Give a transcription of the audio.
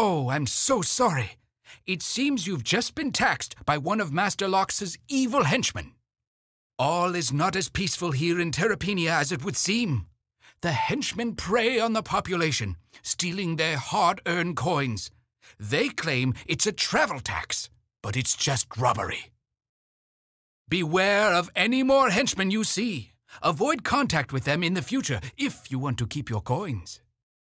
Oh, I'm so sorry. It seems you've just been taxed by one of Master Lox's evil henchmen. All is not as peaceful here in Terrapenia as it would seem. The henchmen prey on the population, stealing their hard earned coins. They claim it's a travel tax, but it's just robbery. Beware of any more henchmen you see. Avoid contact with them in the future if you want to keep your coins.